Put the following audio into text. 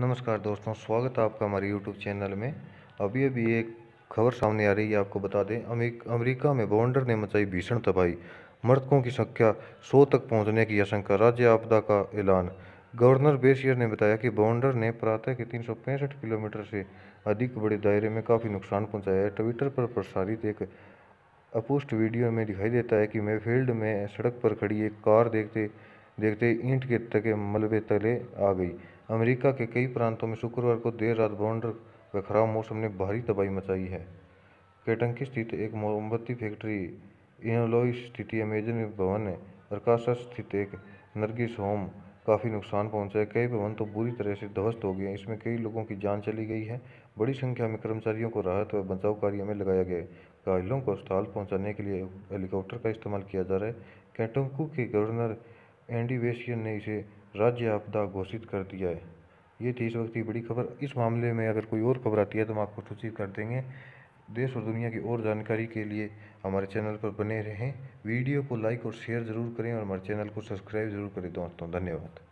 नमस्कार दोस्तों स्वागत है आपका हमारे यूट्यूब चैनल में अभी अभी एक खबर सामने आ रही है आपको बता दें अमेरिका में बॉन्डर ने मचाई भीषण तबाही मृतकों की संख्या 100 तक पहुंचने की आशंका राज्य आपदा का ऐलान गवर्नर बेसियर ने बताया कि बॉन्डर ने प्रातः के तीन किलोमीटर से अधिक बड़े दायरे में काफ़ी नुकसान पहुँचाया है ट्विटर पर प्रसारित एक अपोस्ट वीडियो में दिखाई देता है कि मेफील्ड में सड़क पर खड़ी एक कार देखते देखते ईंट के तके मलबे तले आ गई अमेरिका के कई प्रांतों में शुक्रवार को देर रात बॉन्डर व खराब मौसम ने भारी तबाही मचाई है केटंकी स्थित एक मोमबत्ती फैक्ट्री इनोलोई स्थित अमेजन भवन और कासा स्थित एक नरगिस होम काफ़ी नुकसान पहुंचा है कई भवन तो बुरी तरह से ध्वस्त हो गए हैं इसमें कई लोगों की जान चली गई है बड़ी संख्या में कर्मचारियों को राहत व बचाव कार्य में लगाया गया घायलों को अस्पताल पहुंचाने के लिए हेलीकॉप्टर का इस्तेमाल किया जा रहा है कैटंकू के गवर्नर एंडी वेशियन ने इसे राज्य आपदा घोषित कर दिया है ये थी इस वक्त की बड़ी खबर इस मामले में अगर कोई और खबर आती है तो हम आपको सूचित कर देंगे देश और दुनिया की और जानकारी के लिए हमारे चैनल पर बने रहें वीडियो को लाइक और शेयर ज़रूर करें और हमारे चैनल को सब्सक्राइब ज़रूर करें दोस्तों धन्यवाद